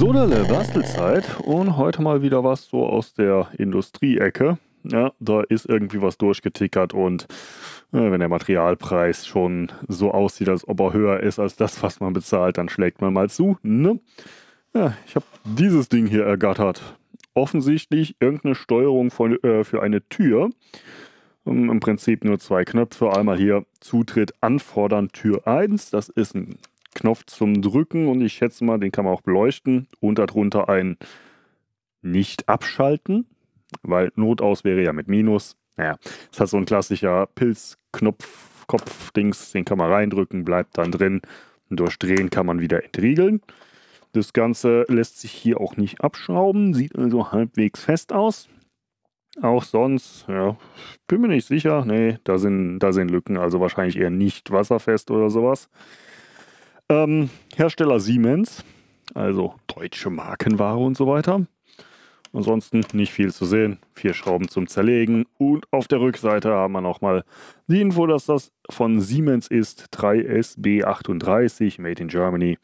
So, Sonnele Bastelzeit und heute mal wieder was so aus der Industrieecke. Ja, da ist irgendwie was durchgetickert und äh, wenn der Materialpreis schon so aussieht, als ob er höher ist als das, was man bezahlt, dann schlägt man mal zu. Ne? Ja, ich habe dieses Ding hier ergattert. Offensichtlich irgendeine Steuerung von, äh, für eine Tür. Ähm, Im Prinzip nur zwei Knöpfe. Einmal hier Zutritt anfordern, Tür 1. Das ist ein Knopf zum Drücken und ich schätze mal, den kann man auch beleuchten und darunter ein Nicht abschalten, weil Notaus wäre ja mit Minus. Naja, das hat so ein klassischer Pilzknopf, Kopf-Dings, den kann man reindrücken, bleibt dann drin und durch Drehen kann man wieder entriegeln. Das Ganze lässt sich hier auch nicht abschrauben, sieht also halbwegs fest aus. Auch sonst, ja, bin mir nicht sicher. Nee, da sind, da sind Lücken, also wahrscheinlich eher nicht wasserfest oder sowas. Ähm, Hersteller Siemens, also deutsche Markenware und so weiter. Ansonsten nicht viel zu sehen. Vier Schrauben zum Zerlegen. Und auf der Rückseite haben wir nochmal die Info, dass das von Siemens ist. 3SB38, made in Germany.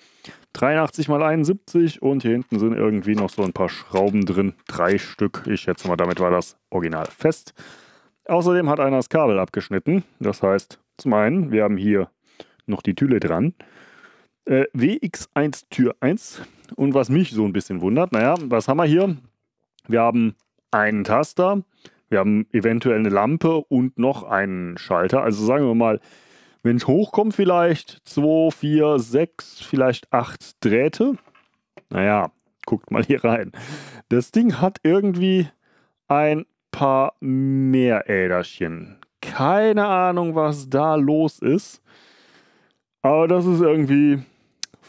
83 x 71 und hier hinten sind irgendwie noch so ein paar Schrauben drin. Drei Stück. Ich schätze mal, damit war das Original fest. Außerdem hat einer das Kabel abgeschnitten. Das heißt, zum einen, wir haben hier noch die Tüle dran äh, WX1 Tür 1. Und was mich so ein bisschen wundert, naja, was haben wir hier? Wir haben einen Taster, wir haben eventuell eine Lampe und noch einen Schalter. Also sagen wir mal, wenn es hochkommt, vielleicht 2, 4, 6, vielleicht 8 Drähte. Naja, guckt mal hier rein. Das Ding hat irgendwie ein paar mehr Äderchen. Keine Ahnung, was da los ist. Aber das ist irgendwie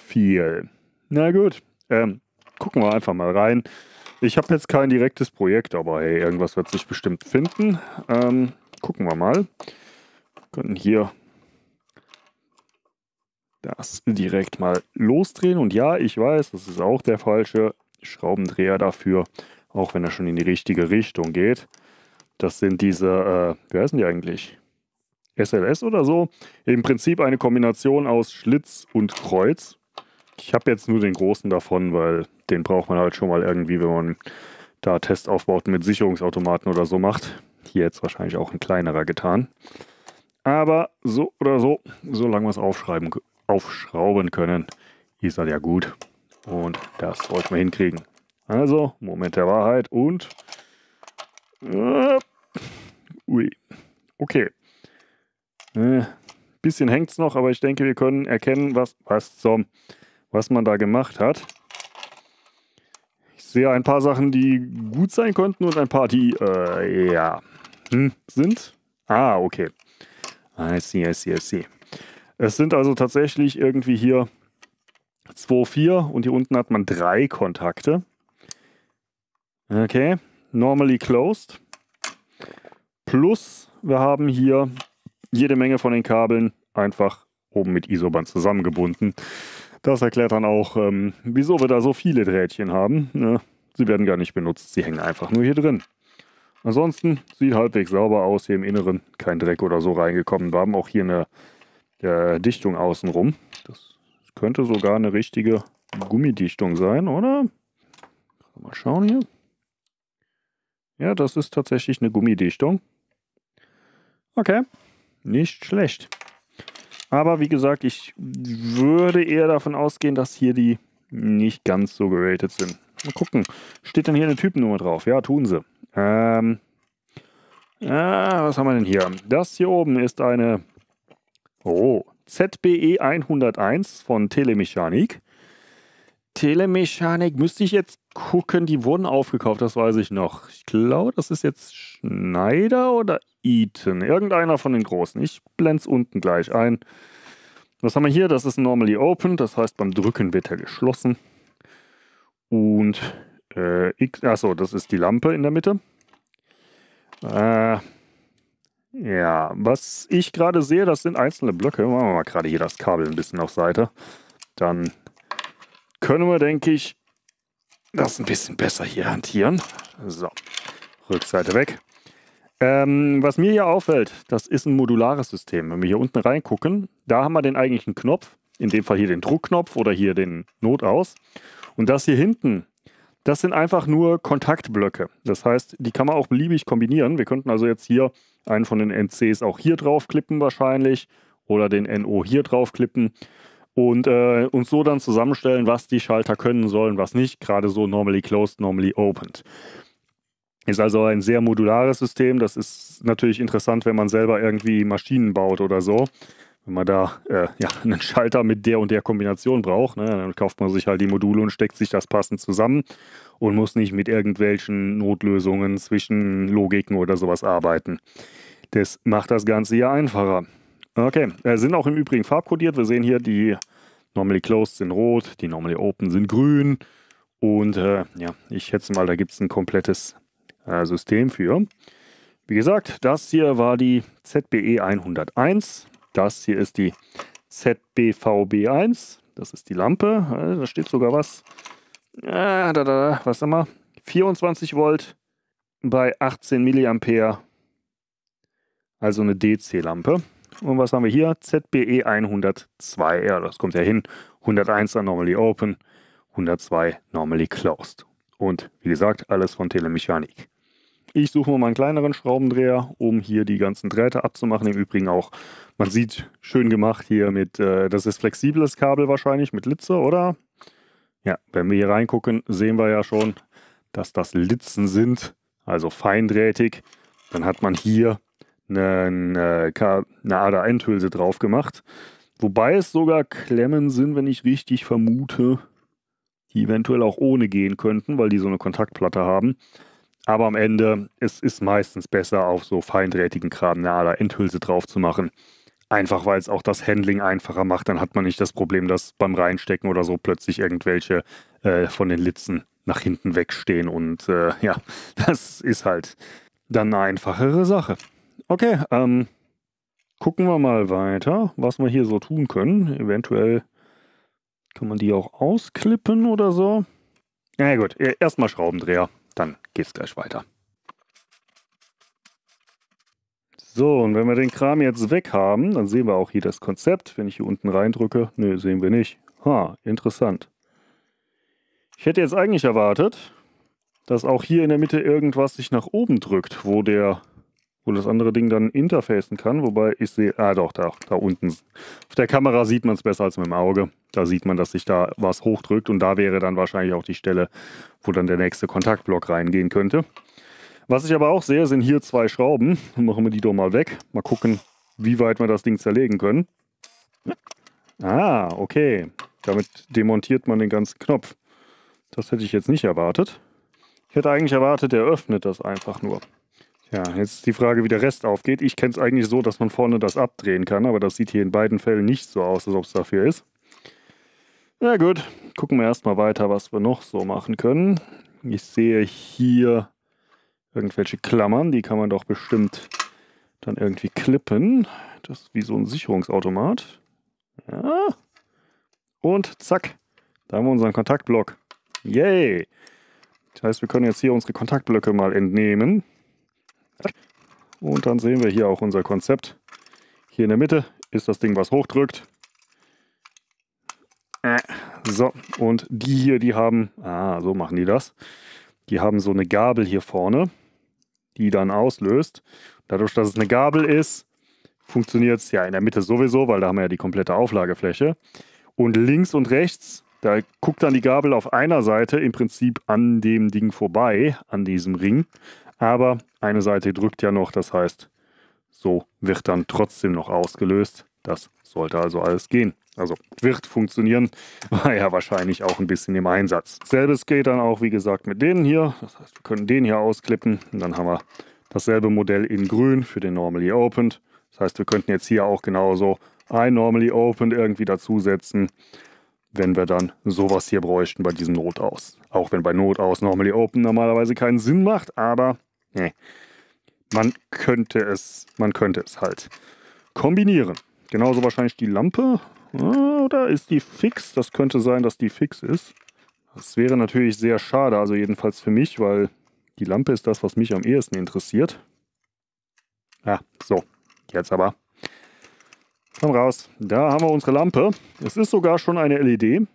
viel. Na gut, ähm, gucken wir einfach mal rein. Ich habe jetzt kein direktes Projekt, aber hey, irgendwas wird sich bestimmt finden. Ähm, gucken wir mal. Wir können hier das direkt mal losdrehen. Und ja, ich weiß, das ist auch der falsche Schraubendreher dafür, auch wenn er schon in die richtige Richtung geht. Das sind diese, äh, wie heißen die eigentlich? SLS oder so. Im Prinzip eine Kombination aus Schlitz und Kreuz. Ich habe jetzt nur den großen davon, weil den braucht man halt schon mal irgendwie, wenn man da Testaufbauten mit Sicherungsautomaten oder so macht. Hier jetzt wahrscheinlich auch ein kleinerer getan. Aber so oder so, solange wir es aufschreiben, aufschrauben können, ist das ja gut. Und das sollten wir hinkriegen. Also, Moment der Wahrheit und... Äh, ui. Okay. Äh, bisschen hängt es noch, aber ich denke, wir können erkennen, was... Was zum... So was man da gemacht hat. Ich sehe ein paar Sachen, die gut sein konnten und ein paar, die, äh, ja, hm, sind. Ah, okay. I see, I see, I see. Es sind also tatsächlich irgendwie hier 2, 4 und hier unten hat man drei Kontakte. Okay, normally closed. Plus, wir haben hier jede Menge von den Kabeln einfach oben mit Isoband zusammengebunden. Das erklärt dann auch, ähm, wieso wir da so viele Drähtchen haben. Ne? Sie werden gar nicht benutzt, sie hängen einfach nur hier drin. Ansonsten sieht halbwegs sauber aus, hier im Inneren kein Dreck oder so reingekommen. Wir haben auch hier eine äh, Dichtung außenrum. Das könnte sogar eine richtige Gummidichtung sein, oder? Mal schauen hier. Ja, das ist tatsächlich eine Gummidichtung. Okay, nicht schlecht. Aber wie gesagt, ich würde eher davon ausgehen, dass hier die nicht ganz so geratet sind. Mal gucken. Steht denn hier eine Typennummer drauf? Ja, tun sie. Ähm, äh, was haben wir denn hier? Das hier oben ist eine oh, ZBE 101 von Telemechanik. Telemechanik müsste ich jetzt gucken, die wurden aufgekauft, das weiß ich noch. Ich glaube, das ist jetzt Schneider oder Eaton. Irgendeiner von den Großen. Ich blende es unten gleich ein. Was haben wir hier? Das ist normally open, das heißt beim Drücken wird er geschlossen. Und äh, X, achso, das ist die Lampe in der Mitte. Äh, ja, was ich gerade sehe, das sind einzelne Blöcke. Machen wir mal gerade hier das Kabel ein bisschen auf Seite. Dann können wir, denke ich, das ein bisschen besser hier hantieren. So, Rückseite weg. Ähm, was mir hier auffällt, das ist ein modulares System. Wenn wir hier unten reingucken, da haben wir den eigentlichen Knopf, in dem Fall hier den Druckknopf oder hier den Notaus. Und das hier hinten, das sind einfach nur Kontaktblöcke. Das heißt, die kann man auch beliebig kombinieren. Wir könnten also jetzt hier einen von den NCs auch hier draufklippen wahrscheinlich oder den NO hier draufklippen. klippen und äh, uns so dann zusammenstellen, was die Schalter können sollen, was nicht. Gerade so normally closed, normally opened. Ist also ein sehr modulares System. Das ist natürlich interessant, wenn man selber irgendwie Maschinen baut oder so. Wenn man da äh, ja, einen Schalter mit der und der Kombination braucht, ne, dann kauft man sich halt die Module und steckt sich das passend zusammen und muss nicht mit irgendwelchen Notlösungen zwischen Logiken oder sowas arbeiten. Das macht das Ganze ja einfacher. Okay, äh, sind auch im Übrigen farbkodiert. Wir sehen hier, die Normally Closed sind rot, die Normally Open sind grün. Und äh, ja, ich schätze mal, da gibt es ein komplettes äh, System für. Wie gesagt, das hier war die ZBE 101. Das hier ist die ZBVB 1. Das ist die Lampe. Äh, da steht sogar was. Äh, da, da, da, was immer. 24 Volt bei 18 Milliampere. Also eine DC-Lampe. Und was haben wir hier? ZBE 102. Ja, das kommt ja hin. 101 dann normally open, 102 normally closed. Und wie gesagt, alles von Telemechanik. Ich suche mal einen kleineren Schraubendreher, um hier die ganzen Drähte abzumachen. Im Übrigen auch, man sieht, schön gemacht hier mit, äh, das ist flexibles Kabel wahrscheinlich, mit Litze, oder? Ja, wenn wir hier reingucken, sehen wir ja schon, dass das Litzen sind, also feindrätig. Dann hat man hier eine, eine, eine ADA-Endhülse drauf gemacht. Wobei es sogar Klemmen sind, wenn ich richtig vermute, die eventuell auch ohne gehen könnten, weil die so eine Kontaktplatte haben. Aber am Ende, es ist meistens besser, auf so feindrätigen Kram eine ADA-Endhülse drauf zu machen. Einfach weil es auch das Handling einfacher macht, dann hat man nicht das Problem, dass beim Reinstecken oder so plötzlich irgendwelche äh, von den Litzen nach hinten wegstehen. Und äh, ja, das ist halt dann eine einfachere Sache. Okay, ähm, gucken wir mal weiter, was wir hier so tun können. Eventuell kann man die auch ausklippen oder so. Na ja, gut, e- erstmal Schraubendreher, dann geht's gleich weiter. So, und wenn wir den Kram jetzt weg haben, dann sehen wir auch hier das Konzept. Wenn ich hier unten reindrücke, ne, sehen wir nicht. Ha, interessant. Ich hätte jetzt eigentlich erwartet, dass auch hier in der Mitte irgendwas sich nach oben drückt, wo der wo das andere Ding dann interfacen kann. Wobei ich sehe, ah doch, da, da unten. Auf der Kamera sieht man es besser als mit dem Auge. Da sieht man, dass sich da was hochdrückt und da wäre dann wahrscheinlich auch die Stelle, wo dann der nächste Kontaktblock reingehen könnte. Was ich aber auch sehe, sind hier zwei Schrauben. Dann machen wir die doch mal weg. Mal gucken, wie weit wir das Ding zerlegen können. Ah, okay. Damit demontiert man den ganzen Knopf. Das hätte ich jetzt nicht erwartet. Ich hätte eigentlich erwartet, er öffnet das einfach nur. Ja, jetzt die Frage, wie der Rest aufgeht. Ich kenne es eigentlich so, dass man vorne das abdrehen kann, aber das sieht hier in beiden Fällen nicht so aus, als ob es dafür ist. Na gut, gucken wir erstmal weiter, was wir noch so machen können. Ich sehe hier irgendwelche Klammern, die kann man doch bestimmt dann irgendwie klippen. Das ist wie so ein Sicherungsautomat. Ja. Und zack, da haben wir unseren Kontaktblock. Yay! Das heißt, wir können jetzt hier unsere Kontaktblöcke mal entnehmen. Und dann sehen wir hier auch unser Konzept. Hier in der Mitte ist das Ding, was hochdrückt. Äh, so, und die hier, die haben, ah, so machen die das. Die haben so eine Gabel hier vorne, die dann auslöst. Dadurch, dass es eine Gabel ist, funktioniert es ja in der Mitte sowieso, weil da haben wir ja die komplette Auflagefläche. Und links und rechts, da guckt dann die Gabel auf einer Seite im Prinzip an dem Ding vorbei, an diesem Ring. Aber eine Seite drückt ja noch, das heißt, so wird dann trotzdem noch ausgelöst. Das sollte also alles gehen. Also wird funktionieren, war ja wahrscheinlich auch ein bisschen im Einsatz. Selbes geht dann auch, wie gesagt, mit denen hier. Das heißt, wir können den hier ausklippen und dann haben wir dasselbe Modell in grün für den Normally Opened. Das heißt, wir könnten jetzt hier auch genauso ein Normally Opened irgendwie dazusetzen, wenn wir dann sowas hier bräuchten bei diesem Notaus. Auch wenn bei Notaus Normally Open normalerweise keinen Sinn macht, aber Nee. Man könnte es, man könnte es halt kombinieren. Genauso wahrscheinlich die Lampe. Äh, oder ist die fix? Das könnte sein, dass die fix ist. Das wäre natürlich sehr schade, also jedenfalls für mich, weil die Lampe ist das, was mich am ehesten interessiert. Ah, so, jetzt aber. Komm raus. Da haben wir unsere Lampe. Es ist sogar schon eine LED. Mit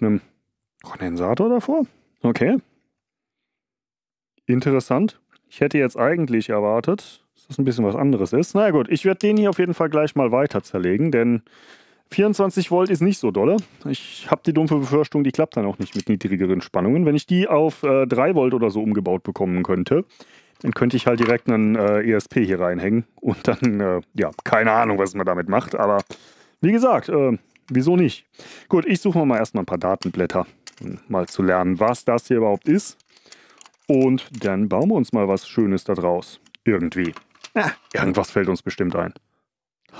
einem Kondensator davor. Okay, Interessant. Ich hätte jetzt eigentlich erwartet, dass das ein bisschen was anderes ist. Na gut, ich werde den hier auf jeden Fall gleich mal weiter zerlegen, denn 24 Volt ist nicht so dolle. Ich habe die dumpfe Befürchtung, die klappt dann auch nicht mit niedrigeren Spannungen. Wenn ich die auf äh, 3 Volt oder so umgebaut bekommen könnte, dann könnte ich halt direkt einen äh, ESP hier reinhängen und dann, äh, ja, keine Ahnung, was man damit macht, aber wie gesagt, äh, wieso nicht? Gut, ich suche mir mal erstmal ein paar Datenblätter, um mal zu lernen, was das hier überhaupt ist. Und dann bauen wir uns mal was Schönes da draus. Irgendwie. Ah, irgendwas fällt uns bestimmt ein.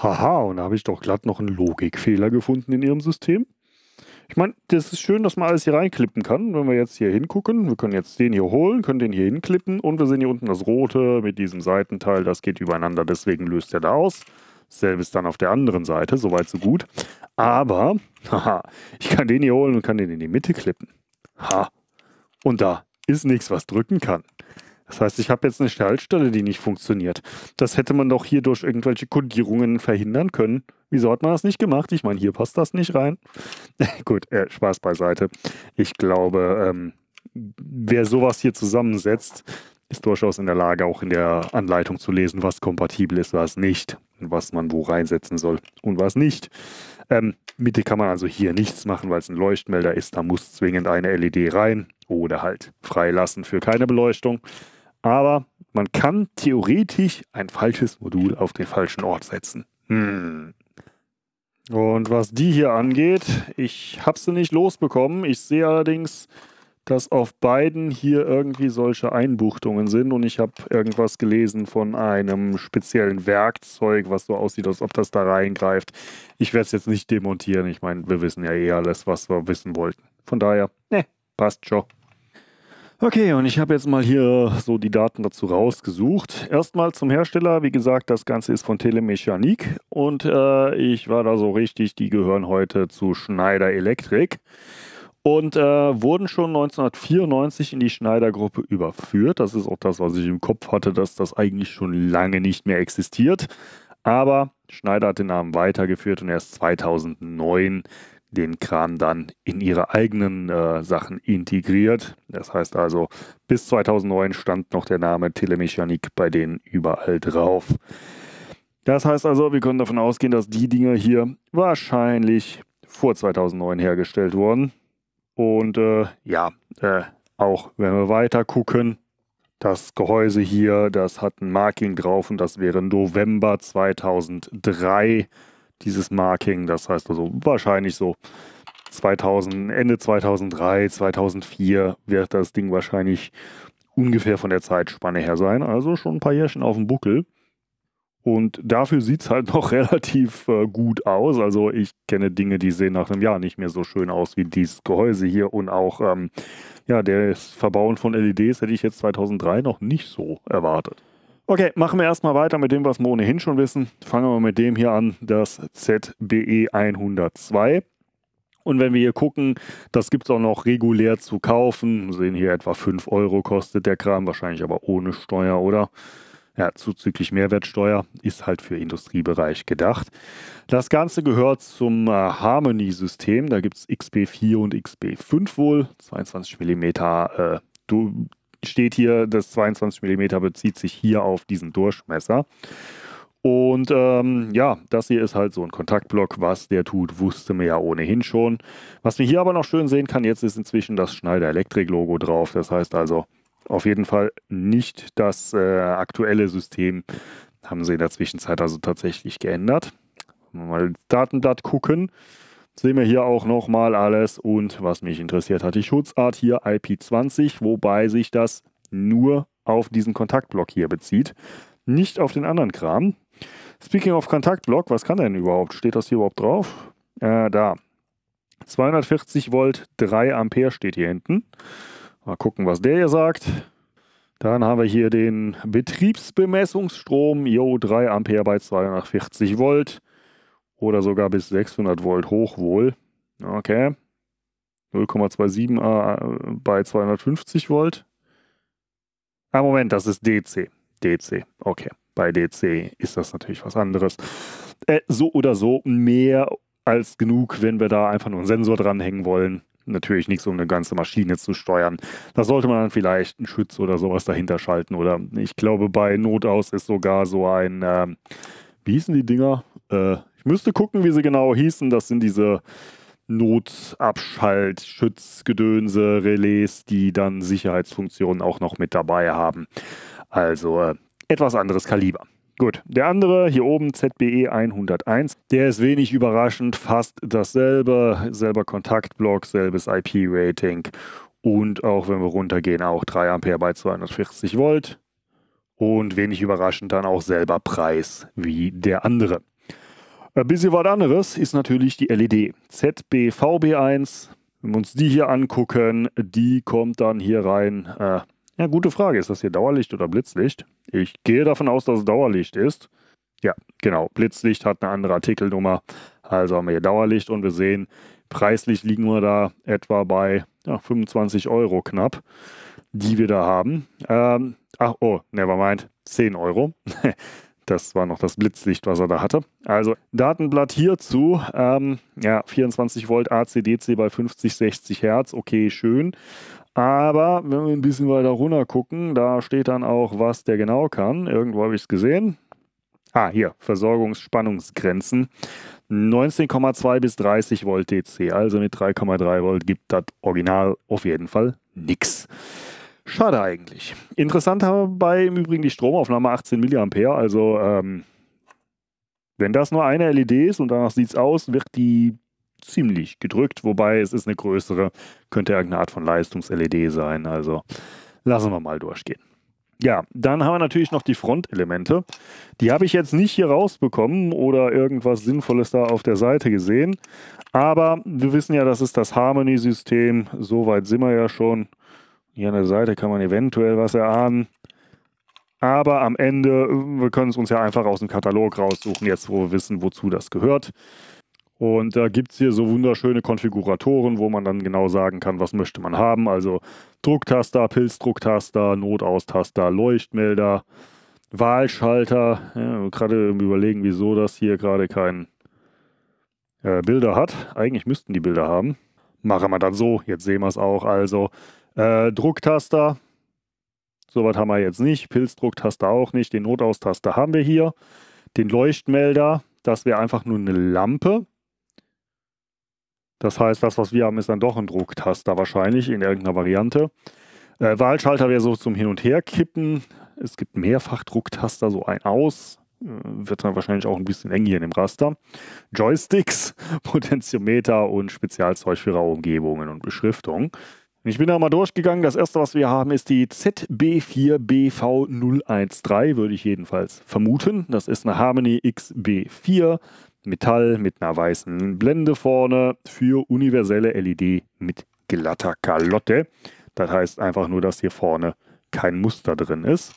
Haha, und da habe ich doch glatt noch einen Logikfehler gefunden in ihrem System. Ich meine, das ist schön, dass man alles hier reinklippen kann. Wenn wir jetzt hier hingucken, wir können jetzt den hier holen, können den hier hinklippen und wir sehen hier unten das rote mit diesem Seitenteil, das geht übereinander, deswegen löst er da aus. Selbes dann auf der anderen Seite, soweit so gut. Aber, haha, ich kann den hier holen und kann den in die Mitte klippen. Ha, und da ist nichts, was drücken kann. Das heißt, ich habe jetzt eine Schaltstelle, die nicht funktioniert. Das hätte man doch hier durch irgendwelche Kodierungen verhindern können. Wieso hat man das nicht gemacht? Ich meine, hier passt das nicht rein. Gut, äh, Spaß beiseite. Ich glaube, ähm, wer sowas hier zusammensetzt, ist durchaus in der Lage, auch in der Anleitung zu lesen, was kompatibel ist, was nicht und was man wo reinsetzen soll und was nicht. Ähm, mit kann man also hier nichts machen, weil es ein Leuchtmelder ist. Da muss zwingend eine LED rein oder halt freilassen für keine Beleuchtung. Aber man kann theoretisch ein falsches Modul auf den falschen Ort setzen. Hm. Und was die hier angeht, ich habe sie nicht losbekommen. Ich sehe allerdings, dass auf beiden hier irgendwie solche Einbuchtungen sind und ich habe irgendwas gelesen von einem speziellen Werkzeug, was so aussieht, als ob das da reingreift. Ich werde es jetzt nicht demontieren. Ich meine, wir wissen ja eh alles, was wir wissen wollten. Von daher, ne, passt schon. Okay, und ich habe jetzt mal hier so die Daten dazu rausgesucht. Erstmal zum Hersteller. Wie gesagt, das Ganze ist von Telemechanik und äh, ich war da so richtig, die gehören heute zu Schneider Electric und äh, wurden schon 1994 in die Schneider-Gruppe überführt. Das ist auch das, was ich im Kopf hatte, dass das eigentlich schon lange nicht mehr existiert. Aber Schneider hat den Namen weitergeführt und erst 2009 den Kram dann in ihre eigenen äh, Sachen integriert. Das heißt also, bis 2009 stand noch der Name Telemechanik bei denen überall drauf. Das heißt also, wir können davon ausgehen, dass die Dinger hier wahrscheinlich vor 2009 hergestellt wurden. Und äh, ja, äh, auch wenn wir weiter gucken, das Gehäuse hier, das hat ein Marking drauf und das wäre November 2003 dieses Marking. Das heißt also wahrscheinlich so 2000, Ende 2003, 2004 wird das Ding wahrscheinlich ungefähr von der Zeitspanne her sein. Also schon ein paar Jährchen auf dem Buckel. Und dafür sieht es halt noch relativ äh, gut aus. Also ich kenne Dinge, die sehen nach einem Jahr nicht mehr so schön aus wie dieses Gehäuse hier. Und auch ähm, ja, das Verbauen von LEDs hätte ich jetzt 2003 noch nicht so erwartet. Okay, machen wir erstmal weiter mit dem, was wir ohnehin schon wissen. Fangen wir mit dem hier an, das ZBE 102. Und wenn wir hier gucken, das gibt es auch noch regulär zu kaufen. Wir sehen hier etwa 5 Euro kostet der Kram, wahrscheinlich aber ohne Steuer, oder? ja, zuzüglich Mehrwertsteuer ist halt für Industriebereich gedacht. Das Ganze gehört zum äh, Harmony-System. Da gibt es xb 4 und xb 5 wohl. 22 mm äh, steht hier, das 22 mm bezieht sich hier auf diesen Durchmesser. Und ähm, ja, das hier ist halt so ein Kontaktblock. Was der tut, wusste man ja ohnehin schon. Was man hier aber noch schön sehen kann, jetzt ist inzwischen das Schneider Elektrik-Logo drauf. Das heißt also, auf jeden Fall nicht das äh, aktuelle System. Haben sie in der Zwischenzeit also tatsächlich geändert. Wenn wir mal ins Datenblatt gucken, sehen wir hier auch nochmal alles. Und was mich interessiert hat, die Schutzart hier IP20, wobei sich das nur auf diesen Kontaktblock hier bezieht, nicht auf den anderen Kram. Speaking of Kontaktblock, was kann denn überhaupt? Steht das hier überhaupt drauf? Äh, da. 240 Volt, 3 Ampere steht hier hinten. Mal gucken, was der hier sagt. Dann haben wir hier den Betriebsbemessungsstrom, Jo 3 Ampere bei 240 Volt oder sogar bis 600 Volt hoch wohl. Okay. 0,27 äh, bei 250 Volt. Ah, Moment, das ist DC. DC, okay. Bei DC ist das natürlich was anderes. Äh, so oder so mehr als genug, wenn wir da einfach nur einen Sensor dranhängen wollen natürlich nichts, um eine ganze Maschine zu steuern. Da sollte man dann vielleicht einen Schütz oder sowas dahinter schalten. Oder ich glaube, bei Notaus ist sogar so ein, äh, wie hießen die Dinger? Äh, ich müsste gucken, wie sie genau hießen. Das sind diese Notabschalt, Schützgedönse, Relais, die dann Sicherheitsfunktionen auch noch mit dabei haben. Also äh, etwas anderes Kaliber. Gut, der andere hier oben, ZBE 101, der ist wenig überraschend, fast dasselbe, selber Kontaktblock, selbes IP-Rating und auch wenn wir runtergehen, auch 3 Ampere bei 240 Volt und wenig überraschend dann auch selber Preis wie der andere. Äh, ein bisschen was anderes ist natürlich die LED ZBVB1. Wenn wir uns die hier angucken, die kommt dann hier rein äh, ja, gute Frage. Ist das hier Dauerlicht oder Blitzlicht? Ich gehe davon aus, dass es Dauerlicht ist. Ja, genau. Blitzlicht hat eine andere Artikelnummer. Also haben wir hier Dauerlicht und wir sehen, preislich liegen wir da etwa bei ja, 25 Euro knapp, die wir da haben. Ähm, ach, oh, nevermind. 10 Euro. Das war noch das Blitzlicht, was er da hatte. Also Datenblatt hierzu. Ähm, ja, 24 Volt AC-DC bei 50, 60 Hertz. Okay, schön. Aber wenn wir ein bisschen weiter runter gucken, da steht dann auch, was der genau kann. Irgendwo habe ich es gesehen. Ah, hier, Versorgungsspannungsgrenzen. 19,2 bis 30 Volt DC, also mit 3,3 Volt gibt das Original auf jeden Fall nichts. Schade eigentlich. Interessant dabei im Übrigen die Stromaufnahme 18 mA, also ähm, wenn das nur eine LED ist und danach sieht es aus, wird die ziemlich gedrückt, wobei es ist eine größere, könnte irgendeine Art von Leistungs-LED sein. Also lassen wir mal durchgehen. Ja, dann haben wir natürlich noch die Frontelemente. Die habe ich jetzt nicht hier rausbekommen oder irgendwas Sinnvolles da auf der Seite gesehen. Aber wir wissen ja, das ist das Harmony-System. So weit sind wir ja schon. Hier an der Seite kann man eventuell was erahnen. Aber am Ende, wir können es uns ja einfach aus dem Katalog raussuchen, jetzt wo wir wissen, wozu das gehört. Und da gibt es hier so wunderschöne Konfiguratoren, wo man dann genau sagen kann, was möchte man haben. Also Drucktaster, Pilzdrucktaster, Notaustaster, Leuchtmelder, Wahlschalter. Ja, gerade überlegen, wieso das hier gerade kein äh, Bilder hat. Eigentlich müssten die Bilder haben. Machen wir dann so, jetzt sehen wir es auch. Also äh, Drucktaster, sowas haben wir jetzt nicht. Pilzdrucktaster auch nicht. Den Notaustaster haben wir hier. Den Leuchtmelder, das wäre einfach nur eine Lampe. Das heißt, das, was wir haben, ist dann doch ein Drucktaster wahrscheinlich in irgendeiner Variante. Äh, Wahlschalter wäre so zum Hin- und Herkippen. Es gibt Mehrfachdrucktaster, so ein Aus. Äh, wird dann wahrscheinlich auch ein bisschen eng hier in dem Raster. Joysticks, Potentiometer und Spezialzeug für Raumgebungen und Beschriftung. Ich bin da mal durchgegangen. Das erste, was wir haben, ist die ZB4BV013, würde ich jedenfalls vermuten. Das ist eine Harmony XB4 Metall mit einer weißen Blende vorne für universelle LED mit glatter Kalotte. Das heißt einfach nur, dass hier vorne kein Muster drin ist.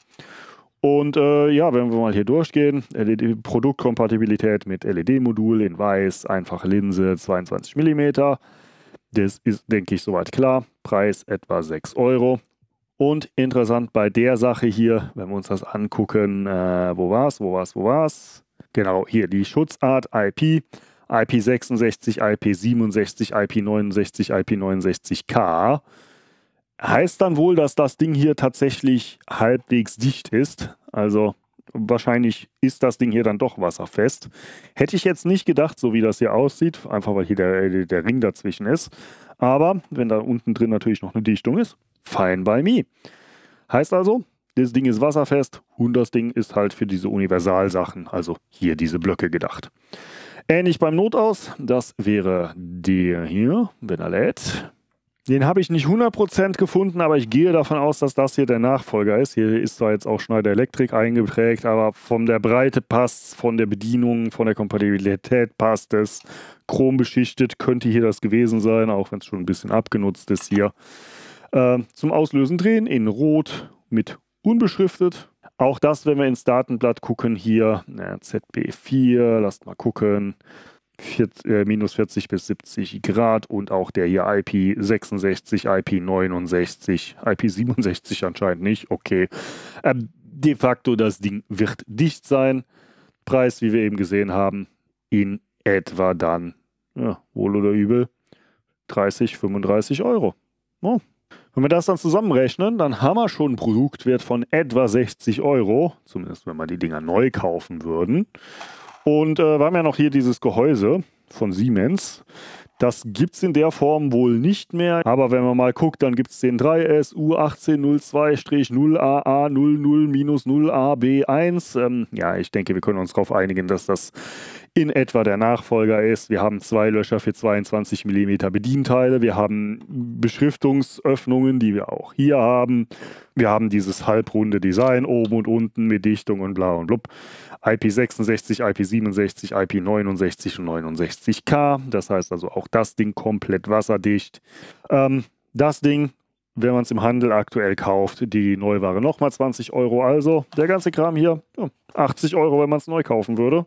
Und äh, ja, wenn wir mal hier durchgehen, LED Produktkompatibilität mit LED-Modul in weiß, einfache Linse 22 mm. Das ist, denke ich, soweit klar. Preis etwa 6 Euro. Und interessant bei der Sache hier, wenn wir uns das angucken, äh, wo war's, wo war's, wo war's? Genau, hier die Schutzart IP, IP66, IP67, IP69, IP69K. Heißt dann wohl, dass das Ding hier tatsächlich halbwegs dicht ist. Also wahrscheinlich ist das Ding hier dann doch wasserfest. Hätte ich jetzt nicht gedacht, so wie das hier aussieht, einfach weil hier der, äh, der Ring dazwischen ist. Aber wenn da unten drin natürlich noch eine Dichtung ist, fine by me. Heißt also, das Ding ist wasserfest und das Ding ist halt für diese Universalsachen, also hier diese Blöcke gedacht. Ähnlich beim Notaus, das wäre der hier, wenn er lädt. Den habe ich nicht 100% gefunden, aber ich gehe davon aus, dass das hier der Nachfolger ist. Hier ist zwar jetzt auch Schneider Elektrik eingeprägt, aber von der Breite passt von der Bedienung, von der Kompatibilität passt es. Chrom beschichtet könnte hier das gewesen sein, auch wenn es schon ein bisschen abgenutzt ist hier. Äh, zum Auslösen drehen in Rot mit unbeschriftet. Auch das, wenn wir ins Datenblatt gucken, hier na, ZB4, lasst mal gucken, 40, äh, minus 40 bis 70 Grad und auch der hier IP66, IP69, IP67 anscheinend nicht, okay. Ähm, de facto, das Ding wird dicht sein. Preis, wie wir eben gesehen haben, in etwa dann, ja, wohl oder übel, 30, 35 Euro. Oh, wenn wir das dann zusammenrechnen, dann haben wir schon einen Produktwert von etwa 60 Euro, zumindest wenn wir die Dinger neu kaufen würden. Und äh, wir haben ja noch hier dieses Gehäuse von Siemens. Das gibt es in der Form wohl nicht mehr, aber wenn man mal guckt, dann gibt es den 3S U1802-0AA00-0AB1. Ähm, ja, ich denke, wir können uns darauf einigen, dass das in etwa der Nachfolger ist. Wir haben zwei Löcher für 22 mm Bedienteile. Wir haben Beschriftungsöffnungen, die wir auch hier haben. Wir haben dieses halbrunde Design oben und unten mit Dichtung und bla und blub. IP66, IP67, IP69 und 69K. Das heißt also auch das Ding komplett wasserdicht. Ähm, das Ding, wenn man es im Handel aktuell kauft, die Neuware nochmal 20 Euro. Also der ganze Kram hier, ja, 80 Euro, wenn man es neu kaufen würde.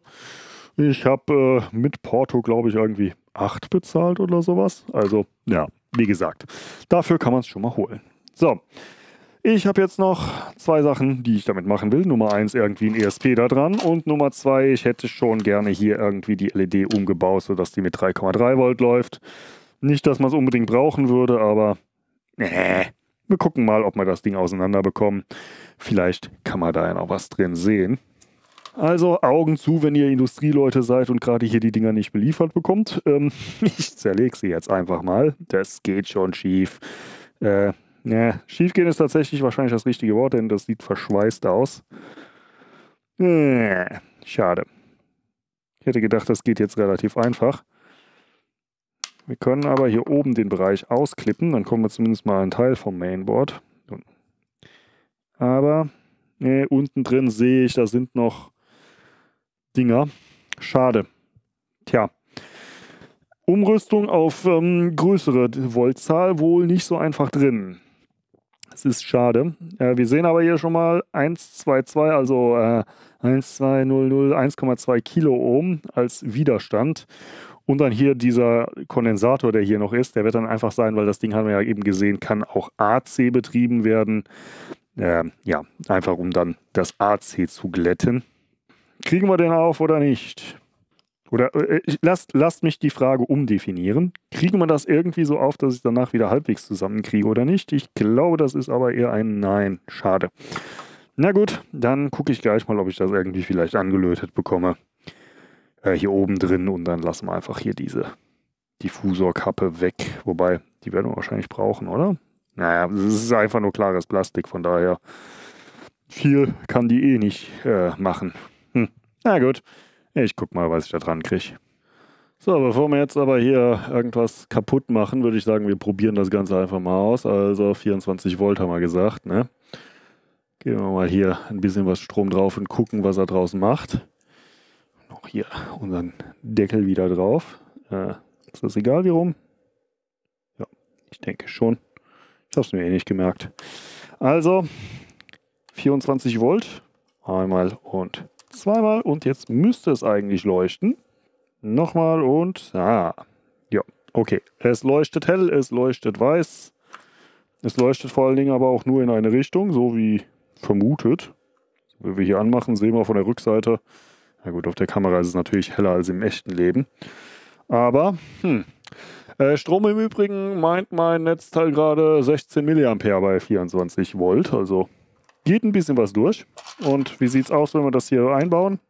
Ich habe äh, mit Porto, glaube ich, irgendwie 8 bezahlt oder sowas. Also, ja, wie gesagt, dafür kann man es schon mal holen. So, ich habe jetzt noch zwei Sachen, die ich damit machen will. Nummer eins irgendwie ein ESP da dran und Nummer zwei, ich hätte schon gerne hier irgendwie die LED umgebaut, sodass die mit 3,3 Volt läuft. Nicht, dass man es unbedingt brauchen würde, aber äh, wir gucken mal, ob wir das Ding auseinanderbekommen. Vielleicht kann man da ja noch was drin sehen. Also Augen zu, wenn ihr Industrieleute seid und gerade hier die Dinger nicht beliefert bekommt. Ähm, ich zerlege sie jetzt einfach mal. Das geht schon schief. Äh, ja, schiefgehen ist tatsächlich wahrscheinlich das richtige Wort, denn das sieht verschweißt aus. Äh, schade. Ich hätte gedacht, das geht jetzt relativ einfach. Wir können aber hier oben den Bereich ausklippen, dann kommen wir zumindest mal einen Teil vom Mainboard. Aber äh, unten drin sehe ich, da sind noch Dinger. Schade. Tja. Umrüstung auf ähm, größere Voltzahl wohl nicht so einfach drin. Es ist schade. Äh, wir sehen aber hier schon mal 1,22, also äh, 1,200, 1,2 Kiloohm als Widerstand. Und dann hier dieser Kondensator, der hier noch ist, der wird dann einfach sein, weil das Ding haben wir ja eben gesehen, kann auch AC betrieben werden. Äh, ja, einfach um dann das AC zu glätten. Kriegen wir den auf oder nicht? Oder äh, lasst, lasst mich die Frage umdefinieren. Kriegen wir das irgendwie so auf, dass ich danach wieder halbwegs zusammenkriege oder nicht? Ich glaube, das ist aber eher ein Nein. Schade. Na gut, dann gucke ich gleich mal, ob ich das irgendwie vielleicht angelötet bekomme. Äh, hier oben drin und dann lassen wir einfach hier diese Diffusorkappe weg. Wobei, die werden wir wahrscheinlich brauchen, oder? Naja, es ist einfach nur klares Plastik, von daher viel kann die eh nicht äh, machen. Na gut, ich guck mal, was ich da dran kriege. So, bevor wir jetzt aber hier irgendwas kaputt machen, würde ich sagen, wir probieren das Ganze einfach mal aus. Also 24 Volt haben wir gesagt, ne? Geben wir mal hier ein bisschen was Strom drauf und gucken, was er draußen macht. Noch hier unseren Deckel wieder drauf. Äh, ist das egal wie rum? Ja, ich denke schon. Ich habe es mir eh nicht gemerkt. Also 24 Volt einmal und Zweimal und jetzt müsste es eigentlich leuchten. Nochmal und... Ah, ja, okay. Es leuchtet hell, es leuchtet weiß. Es leuchtet vor allen Dingen aber auch nur in eine Richtung, so wie vermutet. Wenn wir hier anmachen, sehen wir von der Rückseite. Na gut, auf der Kamera ist es natürlich heller als im echten Leben. Aber, hm. Äh, Strom im Übrigen meint mein Netzteil gerade 16 mA bei 24 Volt, also geht ein bisschen was durch. Und wie sieht es aus, wenn wir das hier einbauen?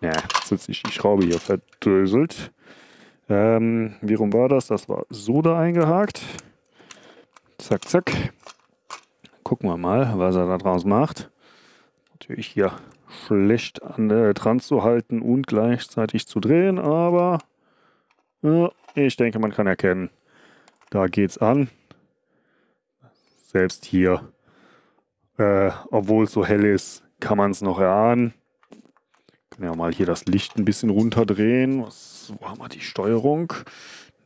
Ja, jetzt ist die Schraube hier verdröselt. Ähm, wie rum war das? Das war so da eingehakt. Zack, zack. Gucken wir mal, was er da draus macht. Natürlich hier schlecht an, äh, dran zu halten und gleichzeitig zu drehen, aber äh, ich denke, man kann erkennen, da geht's an. Selbst hier äh, Obwohl es so hell ist, kann man es noch erahnen. Können ja mal hier das Licht ein bisschen runterdrehen. Was, wo haben wir die Steuerung?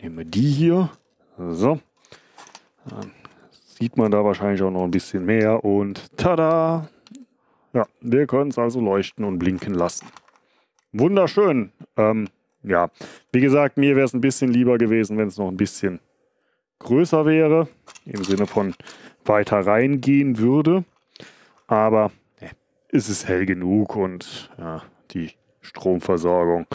Nehmen wir die hier. So. Dann sieht man da wahrscheinlich auch noch ein bisschen mehr. Und tada! Ja, wir können es also leuchten und blinken lassen. Wunderschön. Ähm, ja, wie gesagt, mir wäre es ein bisschen lieber gewesen, wenn es noch ein bisschen größer wäre. Im Sinne von weiter reingehen würde aber nee, äh, ist es hell genug und ja, die Stromversorgung.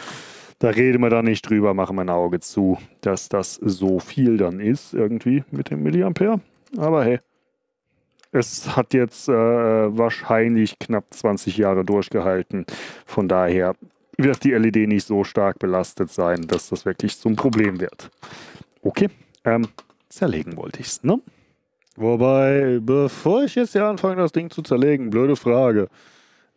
Da reden wir da nicht drüber, machen wir ein Auge zu, dass das so viel dann ist, irgendwie mit dem Milliampere. Aber hey, es hat jetzt äh, wahrscheinlich knapp 20 Jahre durchgehalten. Von daher wird die LED nicht so stark belastet sein, dass das wirklich zum Problem wird. Okay, ähm, zerlegen wollte ich es, ne? Wobei, bevor ich jetzt hier anfange, das Ding zu zerlegen, blöde Frage.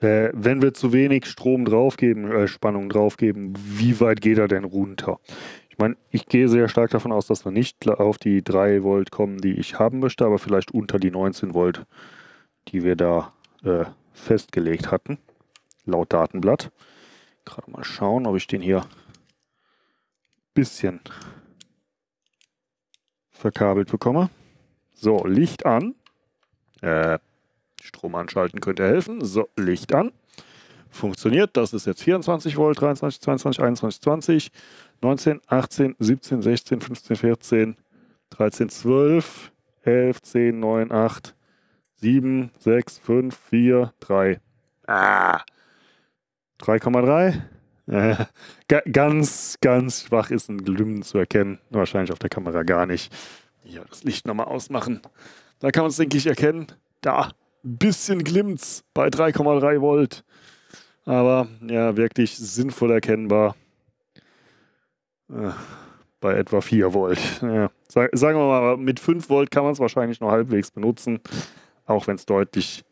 Äh, wenn wir zu wenig Strom draufgeben, äh, Spannung draufgeben, wie weit geht er denn runter? Ich meine, ich gehe sehr stark davon aus, dass wir nicht auf die 3 Volt kommen, die ich haben möchte, aber vielleicht unter die 19 Volt, die wir da äh, festgelegt hatten, laut Datenblatt. Gerade mal schauen, ob ich den hier ein bisschen verkabelt bekomme. So, Licht an. Äh, Strom anschalten könnte helfen. So, Licht an. Funktioniert. Das ist jetzt 24 Volt, 23, 22, 21, 20, 19, 18, 17, 16, 15, 14, 13, 12, 11, 10, 9, 8, 7, 6, 5, 4, 3. Ah! 3,3. ganz, ganz schwach ist ein Glimmen zu erkennen. Wahrscheinlich auf der Kamera gar nicht. Hier, das Licht nochmal ausmachen. Da kann man es, denke ich, erkennen. Da, ein bisschen glimmt's bei 3,3 Volt. Aber ja, wirklich sinnvoll erkennbar. Äh, bei etwa 4 Volt. Ja, sagen wir mal, mit 5 Volt kann man es wahrscheinlich noch halbwegs benutzen. Auch wenn es deutlich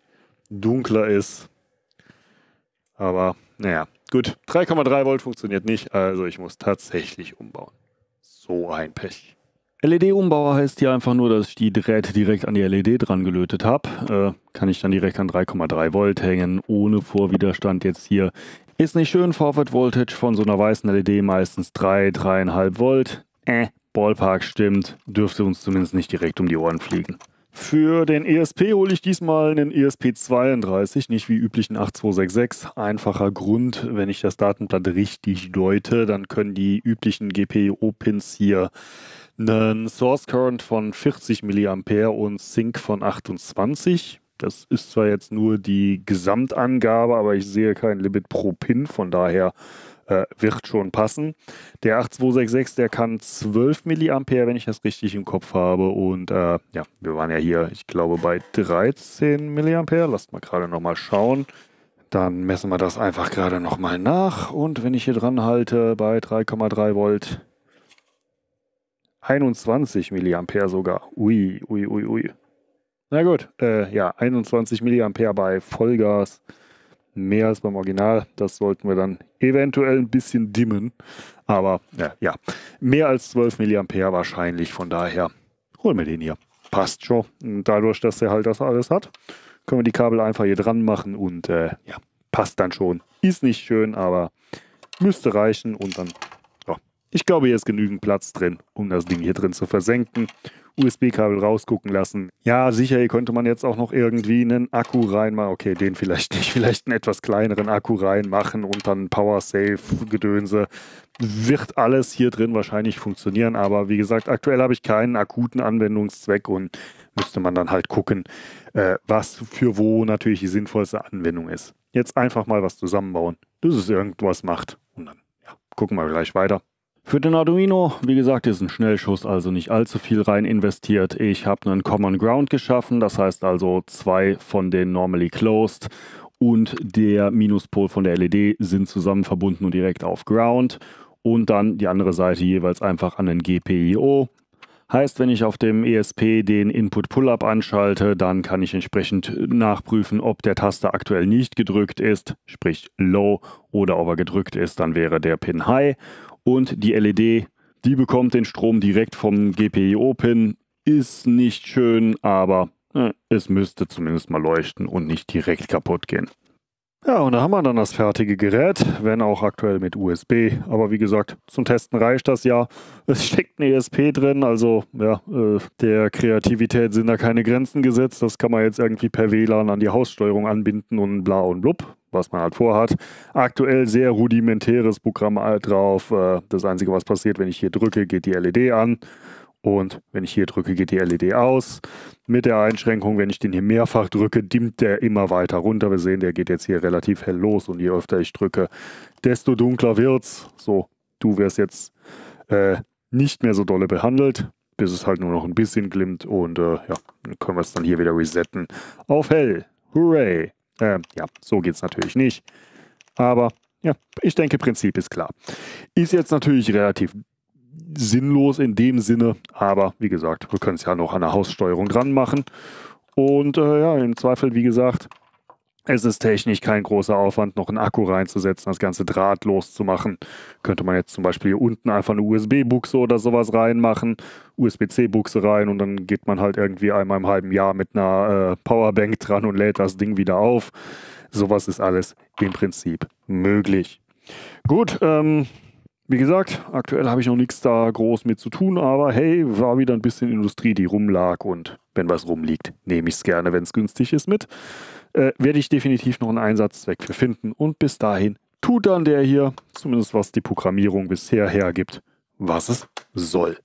dunkler ist. Aber naja, gut. 3,3 Volt funktioniert nicht, also ich muss tatsächlich umbauen. So ein Pech. LED-Umbauer heißt hier einfach nur, dass ich die Drähte direkt an die LED dran gelötet habe. Äh, kann ich dann direkt an 3,3 Volt hängen, ohne Vorwiderstand jetzt hier. Ist nicht schön, Forward Voltage von so einer weißen LED meistens 3, 3,5 Volt. Äh, Ballpark stimmt, dürfte uns zumindest nicht direkt um die Ohren fliegen. Für den ESP hole ich diesmal einen ESP32, nicht wie üblichen 8266. Einfacher Grund, wenn ich das Datenblatt richtig deute, dann können die üblichen GPIO-Pins hier einen Source Current von 40 mA und Sync von 28. Das ist zwar jetzt nur die Gesamtangabe, aber ich sehe kein Limit pro Pin, von daher äh, wird schon passen. Der 8266, der kann 12 mA, wenn ich das richtig im Kopf habe. Und äh, ja, wir waren ja hier, ich glaube, bei 13 mA. Lasst mal gerade nochmal schauen. Dann messen wir das einfach gerade nochmal nach. Und wenn ich hier dran halte, bei 3,3 Volt 21 Milliampere sogar. Ui, ui, ui, ui. Na gut, äh, ja, 21 Milliampere bei Vollgas. Mehr als beim Original. Das sollten wir dann eventuell ein bisschen dimmen. Aber ja, äh, ja. mehr als 12 Milliampere wahrscheinlich. Von daher holen wir den hier. Passt schon. Und dadurch, dass er halt das alles hat, können wir die Kabel einfach hier dran machen und äh, ja, passt dann schon. Ist nicht schön, aber müsste reichen und dann ich glaube, hier ist genügend Platz drin, um das Ding hier drin zu versenken. USB-Kabel rausgucken lassen. Ja, sicher, hier könnte man jetzt auch noch irgendwie einen Akku reinmachen. Okay, den vielleicht nicht. Vielleicht einen etwas kleineren Akku reinmachen und dann Power-Safe-Gedönse. Wird alles hier drin wahrscheinlich funktionieren. Aber wie gesagt, aktuell habe ich keinen akuten Anwendungszweck und müsste man dann halt gucken, äh, was für wo natürlich die sinnvollste Anwendung ist. Jetzt einfach mal was zusammenbauen, dass es irgendwas macht. Und dann ja, gucken wir gleich weiter. Für den Arduino, wie gesagt, ist ein Schnellschuss also nicht allzu viel rein investiert. Ich habe einen Common Ground geschaffen, das heißt also zwei von den Normally Closed und der Minuspol von der LED sind zusammen verbunden und direkt auf Ground und dann die andere Seite jeweils einfach an den GPIO. Heißt, wenn ich auf dem ESP den Input Pull-up anschalte, dann kann ich entsprechend nachprüfen, ob der Taster aktuell nicht gedrückt ist, sprich Low, oder ob er gedrückt ist, dann wäre der Pin High. Und die LED, die bekommt den Strom direkt vom GPIO-Pin. Ist nicht schön, aber äh, es müsste zumindest mal leuchten und nicht direkt kaputt gehen. Ja, und da haben wir dann das fertige Gerät, wenn auch aktuell mit USB. Aber wie gesagt, zum Testen reicht das ja. Es steckt ein ESP drin, also ja, äh, der Kreativität sind da keine Grenzen gesetzt. Das kann man jetzt irgendwie per WLAN an die Haussteuerung anbinden und bla und blub was man halt vorhat. Aktuell sehr rudimentäres Programm halt drauf. Äh, das Einzige, was passiert, wenn ich hier drücke, geht die LED an. Und wenn ich hier drücke, geht die LED aus. Mit der Einschränkung, wenn ich den hier mehrfach drücke, dimmt der immer weiter runter. Wir sehen, der geht jetzt hier relativ hell los. Und je öfter ich drücke, desto dunkler wird's. So, du wirst jetzt äh, nicht mehr so dolle behandelt, bis es halt nur noch ein bisschen glimmt. Und äh, ja, dann können wir es dann hier wieder resetten auf hell. Hooray! Äh, ja, so geht es natürlich nicht. Aber ja, ich denke, Prinzip ist klar. Ist jetzt natürlich relativ sinnlos in dem Sinne, aber wie gesagt, wir können es ja noch an der Haussteuerung dran machen. Und äh, ja, im Zweifel, wie gesagt, es ist technisch kein großer Aufwand, noch einen Akku reinzusetzen, das Ganze drahtlos zu machen. Könnte man jetzt zum Beispiel hier unten einfach eine USB-Buchse oder sowas reinmachen, USB-C-Buchse rein und dann geht man halt irgendwie einmal im halben Jahr mit einer äh, Powerbank dran und lädt das Ding wieder auf. Sowas ist alles im Prinzip möglich. Gut, ähm, wie gesagt, aktuell habe ich noch nichts da groß mit zu tun, aber hey, war wieder ein bisschen Industrie, die rumlag und wenn was rumliegt, nehme ich es gerne, wenn es günstig ist, mit äh, werde ich definitiv noch einen Einsatzzweck für finden. Und bis dahin tut dann der hier, zumindest was die Programmierung bisher hergibt, was es soll.